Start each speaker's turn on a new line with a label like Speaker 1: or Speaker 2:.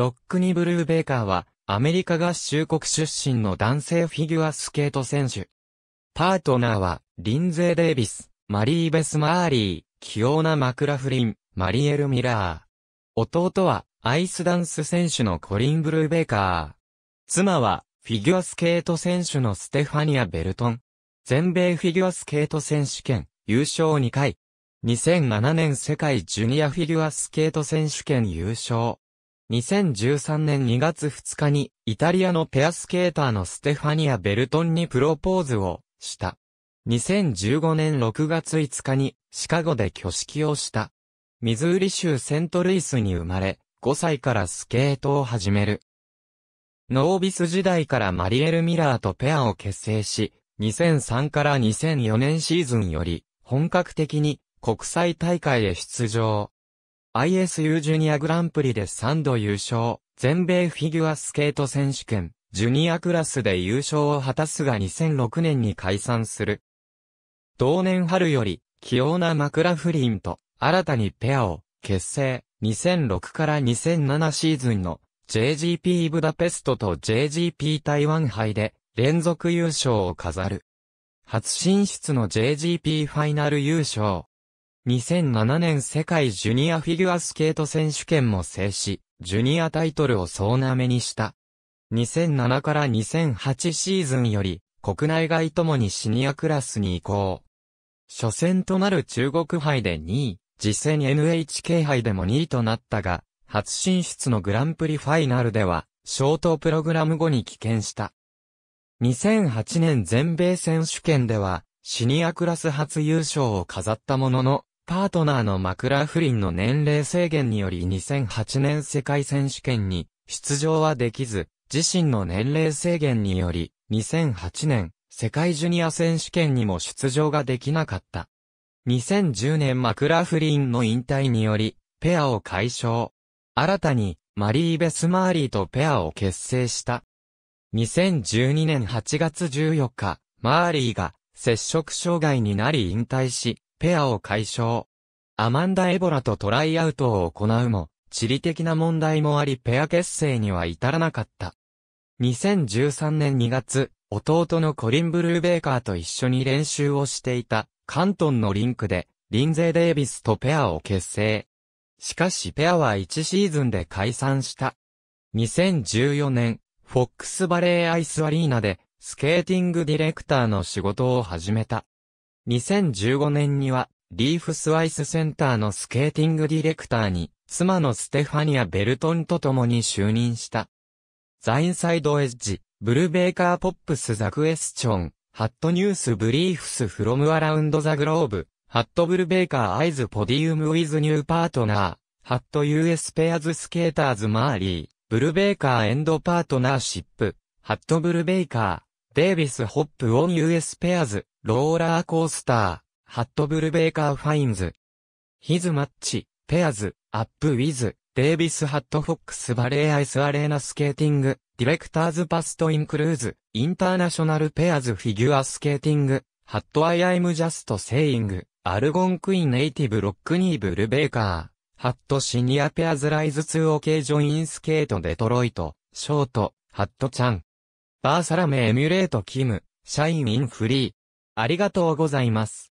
Speaker 1: ロックニ・ブルー・ベイカーは、アメリカ合衆国出身の男性フィギュアスケート選手。パートナーは、リンゼー・デイビス、マリー・ベス・マーリー、キオーナ・マクラフリン、マリエル・ミラー。弟は、アイスダンス選手のコリン・ブルー・ベイカー。妻は、フィギュアスケート選手のステファニア・ベルトン。全米フィギュアスケート選手権、優勝2回。2007年世界ジュニアフィギュアスケート選手権優勝。2013年2月2日に、イタリアのペアスケーターのステファニア・ベルトンにプロポーズをした。2015年6月5日に、シカゴで挙式をした。ミズーリ州セントルイスに生まれ、5歳からスケートを始める。ノービス時代からマリエル・ミラーとペアを結成し、2003から2004年シーズンより、本格的に国際大会へ出場。ISU ジュニアグランプリで3度優勝、全米フィギュアスケート選手権、ジュニアクラスで優勝を果たすが2006年に解散する。同年春より、器用なマクラフリンと、新たにペアを、結成、2006から2007シーズンの、JGP ブダペストと JGP 台湾杯で、連続優勝を飾る。初進出の JGP ファイナル優勝。2007年世界ジュニアフィギュアスケート選手権も制し、ジュニアタイトルを総なめにした。2007から2008シーズンより、国内外ともにシニアクラスに移行。初戦となる中国杯で2位、次戦 NHK 杯でも2位となったが、初進出のグランプリファイナルでは、ショートプログラム後に棄権した。2008年全米選手権では、シニアクラス初優勝を飾ったものの、パートナーのマクラーフリンの年齢制限により2008年世界選手権に出場はできず、自身の年齢制限により2008年世界ジュニア選手権にも出場ができなかった。2010年マクラーフリンの引退により、ペアを解消。新たに、マリー・ベスマーリーとペアを結成した。2012年8月14日、マーリーが、接触障害になり引退し、ペアを解消。アマンダ・エボラとトライアウトを行うも、地理的な問題もありペア結成には至らなかった。2013年2月、弟のコリン・ブルーベーカーと一緒に練習をしていた、カントンのリンクで、リンゼー・デイビスとペアを結成。しかしペアは1シーズンで解散した。2014年、フォックスバレーアイスアリーナで、スケーティングディレクターの仕事を始めた。2015年には、リーフスワイスセンターのスケーティングディレクターに、妻のステファニア・ベルトンと共に就任した。ザインサイドエッジ、ブルベーカーポップスザクエスチョン、ハットニュースブリーフスフロムアラウンドザグローブ、ハットブルベーカーアイズポディウムウィズニューパートナー、ハット US ペアズスケーターズマーリー、ブルベーカーエンドパートナーシップ、ハットブルベーカー、デイビスホップオン US ペアズ、ローラーコースター、ハットブルベーカーファインズ。ヒズマッチ、ペアズ、アップウィズ、デイビスハットフォックスバレーアイスアレーナスケーティング、ディレクターズパストインクルーズ、インターナショナルペアズフィギュアスケーティング、ハットアイアイムジャストセイング、アルゴンクイーンネイティブロックニーブルベーカー、ハットシニアペアズライズ2オケージョインスケートデトロイト、ショート、ハットちゃん。バーサラメエミュレートキム、シャインインフリー、ありがとうございます。